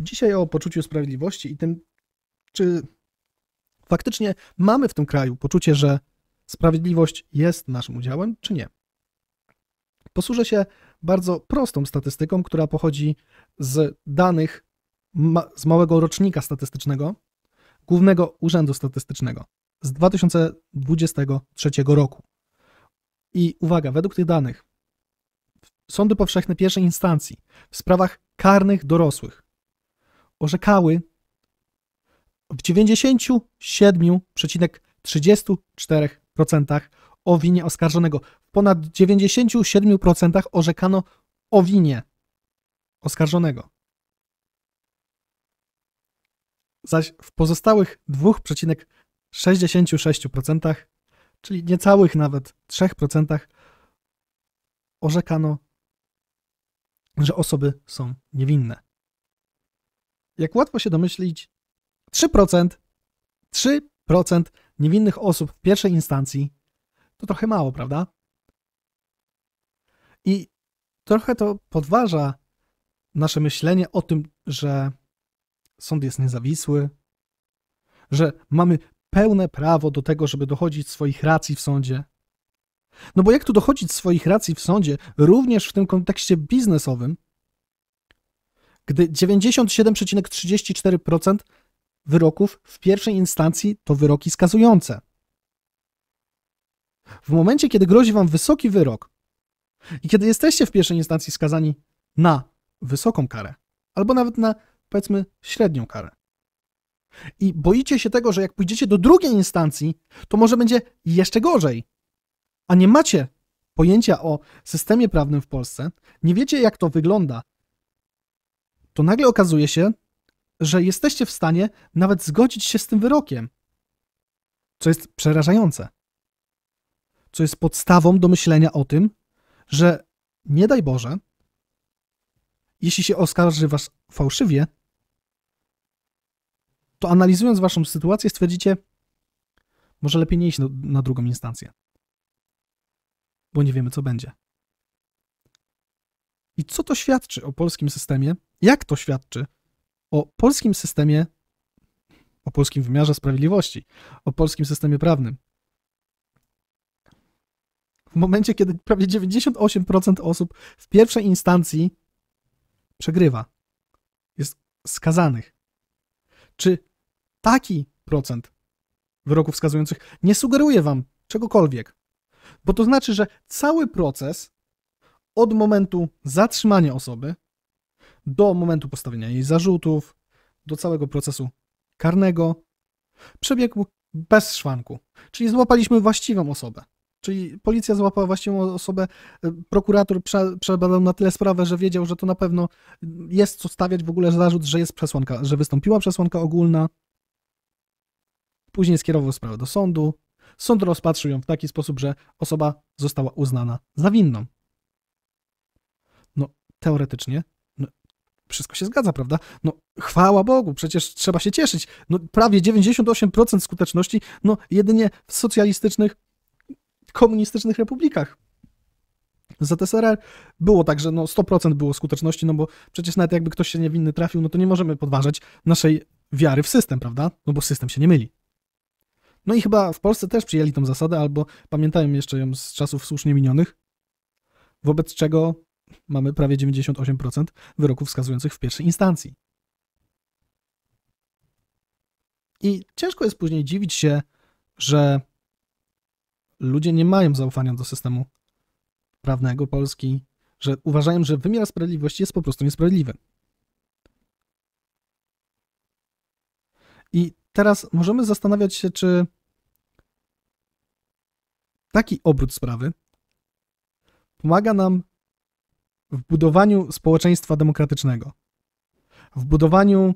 Dzisiaj o poczuciu sprawiedliwości i tym, czy faktycznie mamy w tym kraju poczucie, że sprawiedliwość jest naszym udziałem, czy nie. Posłużę się bardzo prostą statystyką, która pochodzi z danych ma z małego rocznika statystycznego Głównego Urzędu Statystycznego z 2023 roku. I uwaga, według tych danych sądy powszechne pierwszej instancji w sprawach karnych dorosłych orzekały w 97,34% o winie oskarżonego. W ponad 97% orzekano o winie oskarżonego. Zaś w pozostałych 2,66%, czyli niecałych nawet 3%, orzekano, że osoby są niewinne jak łatwo się domyślić, 3%, 3% niewinnych osób w pierwszej instancji to trochę mało, prawda? I trochę to podważa nasze myślenie o tym, że sąd jest niezawisły, że mamy pełne prawo do tego, żeby dochodzić swoich racji w sądzie. No bo jak tu dochodzić swoich racji w sądzie, również w tym kontekście biznesowym, gdy 97,34% wyroków w pierwszej instancji to wyroki skazujące. W momencie, kiedy grozi Wam wysoki wyrok i kiedy jesteście w pierwszej instancji skazani na wysoką karę, albo nawet na powiedzmy średnią karę, i boicie się tego, że jak pójdziecie do drugiej instancji, to może będzie jeszcze gorzej, a nie macie pojęcia o systemie prawnym w Polsce, nie wiecie jak to wygląda, to nagle okazuje się, że jesteście w stanie nawet zgodzić się z tym wyrokiem, co jest przerażające, co jest podstawą do myślenia o tym, że nie daj Boże, jeśli się oskarży was fałszywie, to analizując waszą sytuację stwierdzicie, może lepiej nie iść na, na drugą instancję, bo nie wiemy, co będzie. I co to świadczy o polskim systemie jak to świadczy o polskim systemie, o polskim wymiarze sprawiedliwości, o polskim systemie prawnym? W momencie, kiedy prawie 98% osób w pierwszej instancji przegrywa, jest skazanych. Czy taki procent wyroków skazujących nie sugeruje wam czegokolwiek? Bo to znaczy, że cały proces od momentu zatrzymania osoby do momentu postawienia jej zarzutów, do całego procesu karnego, przebiegł bez szwanku. Czyli złapaliśmy właściwą osobę. Czyli policja złapała właściwą osobę, y, prokurator prze, przebadał na tyle sprawę, że wiedział, że to na pewno jest co stawiać w ogóle zarzut, że jest przesłanka, że wystąpiła przesłanka ogólna. Później skierował sprawę do sądu. Sąd rozpatrzył ją w taki sposób, że osoba została uznana za winną. No, teoretycznie wszystko się zgadza, prawda? No chwała Bogu, przecież trzeba się cieszyć. No prawie 98% skuteczności, no jedynie w socjalistycznych, komunistycznych republikach. ZSRR było tak, że no 100% było skuteczności, no bo przecież nawet jakby ktoś się niewinny trafił, no to nie możemy podważać naszej wiary w system, prawda? No bo system się nie myli. No i chyba w Polsce też przyjęli tą zasadę, albo pamiętają jeszcze ją z czasów słusznie minionych, wobec czego mamy prawie 98% wyroków wskazujących w pierwszej instancji. I ciężko jest później dziwić się, że ludzie nie mają zaufania do systemu prawnego Polski, że uważają, że wymiar sprawiedliwości jest po prostu niesprawiedliwy. I teraz możemy zastanawiać się, czy taki obrót sprawy pomaga nam w budowaniu społeczeństwa demokratycznego, w budowaniu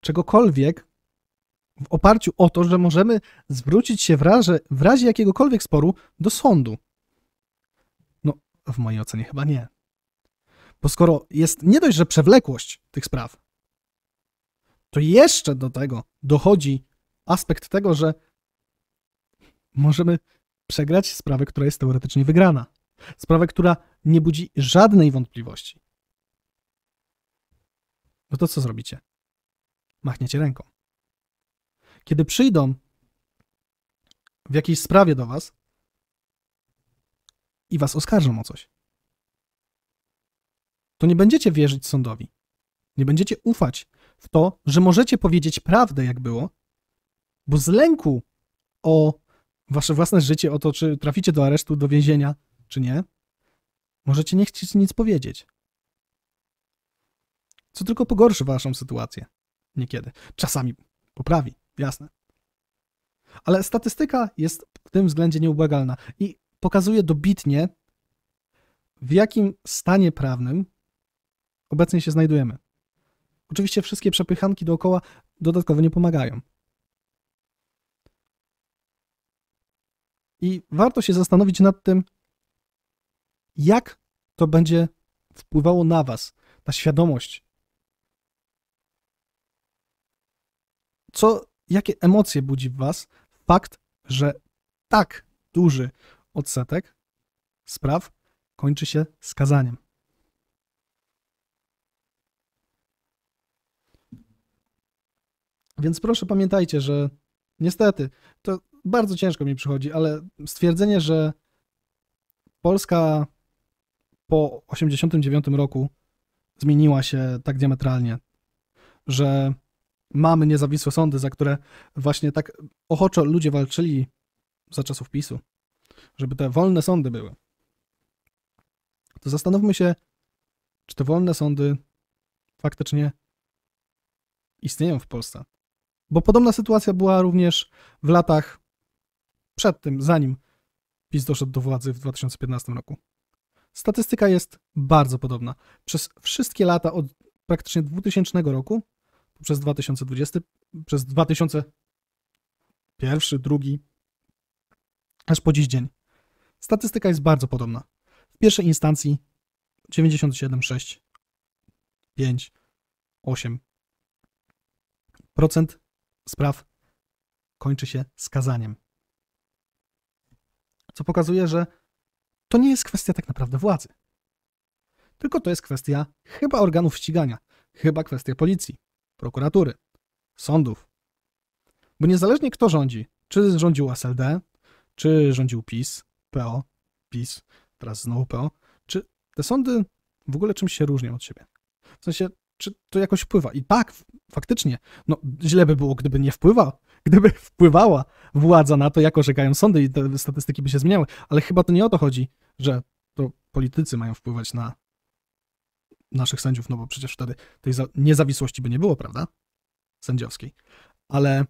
czegokolwiek w oparciu o to, że możemy zwrócić się w razie, w razie jakiegokolwiek sporu do sądu. No, w mojej ocenie chyba nie. Bo skoro jest nie dość, że przewlekłość tych spraw, to jeszcze do tego dochodzi aspekt tego, że możemy przegrać sprawę, która jest teoretycznie wygrana. Sprawę, która nie budzi żadnej wątpliwości. No to co zrobicie? Machniecie ręką. Kiedy przyjdą w jakiejś sprawie do was i was oskarżą o coś, to nie będziecie wierzyć sądowi. Nie będziecie ufać w to, że możecie powiedzieć prawdę, jak było, bo z lęku o wasze własne życie, o to, czy traficie do aresztu, do więzienia, czy nie, możecie nie chcieć nic powiedzieć. Co tylko pogorszy waszą sytuację. Niekiedy. Czasami poprawi, jasne. Ale statystyka jest w tym względzie nieubłagalna i pokazuje dobitnie, w jakim stanie prawnym obecnie się znajdujemy. Oczywiście wszystkie przepychanki dookoła dodatkowo nie pomagają. I warto się zastanowić nad tym, jak to będzie wpływało na was, na świadomość. Co, jakie emocje budzi w was fakt, że tak duży odsetek spraw kończy się skazaniem. Więc proszę pamiętajcie, że niestety to bardzo ciężko mi przychodzi, ale stwierdzenie, że polska po 89 roku zmieniła się tak diametralnie, że mamy niezawisłe sądy, za które właśnie tak ochoczo ludzie walczyli za czasów PiSu, żeby te wolne sądy były. To zastanówmy się, czy te wolne sądy faktycznie istnieją w Polsce. Bo podobna sytuacja była również w latach przed tym, zanim PiS doszedł do władzy w 2015 roku. Statystyka jest bardzo podobna. Przez wszystkie lata od praktycznie 2000 roku, przez 2020, przez 2001, drugi, aż po dziś dzień. Statystyka jest bardzo podobna. W pierwszej instancji 97, 6, 5, 8% spraw kończy się skazaniem. Co pokazuje, że to nie jest kwestia tak naprawdę władzy. Tylko to jest kwestia chyba organów ścigania, chyba kwestia policji, prokuratury, sądów. Bo niezależnie kto rządzi, czy rządził SLD, czy rządził PiS, PO, PiS, teraz znowu PO, czy te sądy w ogóle czymś się różnią od siebie. W sensie, czy to jakoś wpływa? I tak, faktycznie, no źle by było, gdyby nie wpływa, gdyby wpływała władza na to, jak orzekają sądy i te statystyki by się zmieniały. Ale chyba to nie o to chodzi, że to politycy mają wpływać na naszych sędziów, no bo przecież wtedy tej niezawisłości by nie było, prawda? Sędziowskiej. Ale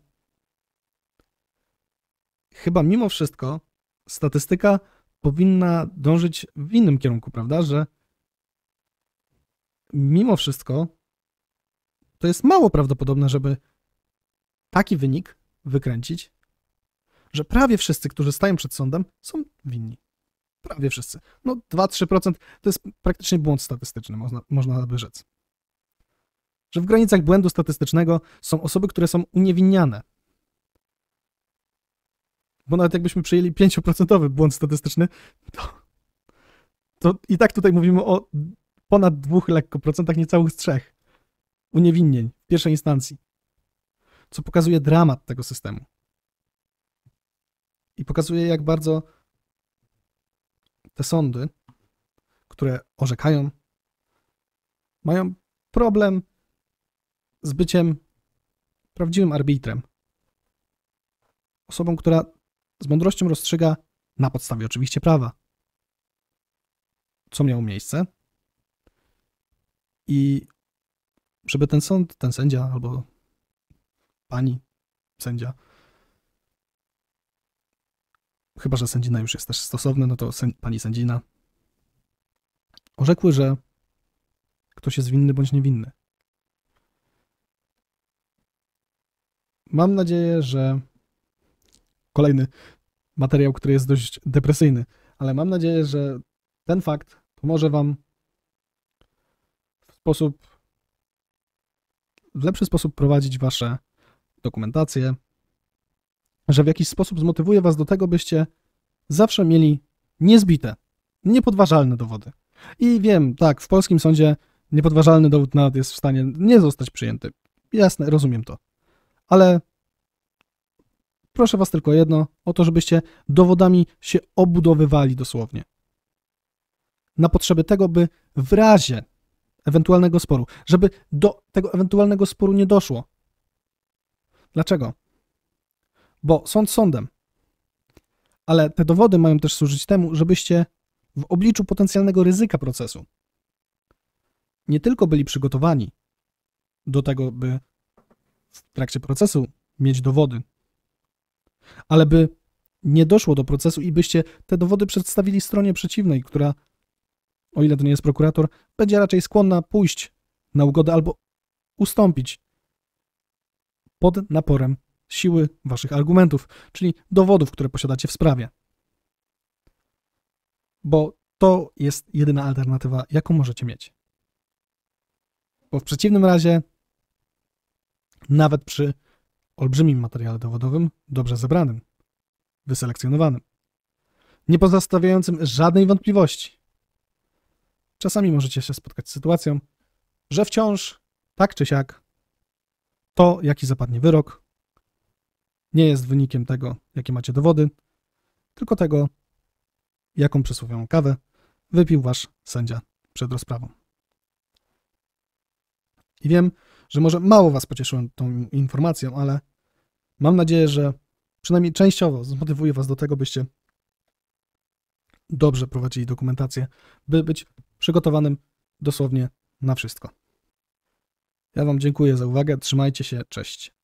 chyba mimo wszystko statystyka powinna dążyć w innym kierunku, prawda? Że mimo wszystko to jest mało prawdopodobne, żeby taki wynik wykręcić, że prawie wszyscy, którzy stają przed sądem, są winni. Prawie wszyscy. No 2-3% to jest praktycznie błąd statystyczny, można, można by rzec. Że w granicach błędu statystycznego są osoby, które są uniewinniane. Bo nawet jakbyśmy przyjęli 5% błąd statystyczny, to, to i tak tutaj mówimy o ponad dwóch lekko procentach, niecałych trzech uniewinnień w pierwszej instancji co pokazuje dramat tego systemu. I pokazuje, jak bardzo te sądy, które orzekają, mają problem z byciem prawdziwym arbitrem. Osobą, która z mądrością rozstrzyga na podstawie oczywiście prawa, co miało miejsce. I żeby ten sąd, ten sędzia albo pani sędzia. Chyba, że sędzina już jest też stosowny, no to sen, pani sędzina orzekły, że ktoś jest winny bądź niewinny. Mam nadzieję, że kolejny materiał, który jest dość depresyjny, ale mam nadzieję, że ten fakt pomoże Wam w sposób, w lepszy sposób prowadzić Wasze dokumentację, że w jakiś sposób zmotywuje Was do tego, byście zawsze mieli niezbite, niepodważalne dowody. I wiem, tak, w polskim sądzie niepodważalny dowód nawet jest w stanie nie zostać przyjęty. Jasne, rozumiem to. Ale proszę Was tylko jedno, o to, żebyście dowodami się obudowywali dosłownie. Na potrzeby tego, by w razie ewentualnego sporu, żeby do tego ewentualnego sporu nie doszło, Dlaczego? Bo sąd sądem. Ale te dowody mają też służyć temu, żebyście w obliczu potencjalnego ryzyka procesu nie tylko byli przygotowani do tego, by w trakcie procesu mieć dowody, ale by nie doszło do procesu i byście te dowody przedstawili stronie przeciwnej, która, o ile to nie jest prokurator, będzie raczej skłonna pójść na ugodę albo ustąpić pod naporem siły waszych argumentów, czyli dowodów, które posiadacie w sprawie. Bo to jest jedyna alternatywa, jaką możecie mieć. Bo w przeciwnym razie, nawet przy olbrzymim materiale dowodowym, dobrze zebranym, wyselekcjonowanym, nie pozostawiającym żadnej wątpliwości, czasami możecie się spotkać z sytuacją, że wciąż tak czy siak to, jaki zapadnie wyrok, nie jest wynikiem tego, jakie macie dowody, tylko tego, jaką przysłowiową kawę wypił wasz sędzia przed rozprawą. I wiem, że może mało was pocieszyłem tą informacją, ale mam nadzieję, że przynajmniej częściowo zmotywuje was do tego, byście dobrze prowadzili dokumentację, by być przygotowanym dosłownie na wszystko. Ja Wam dziękuję za uwagę, trzymajcie się, cześć.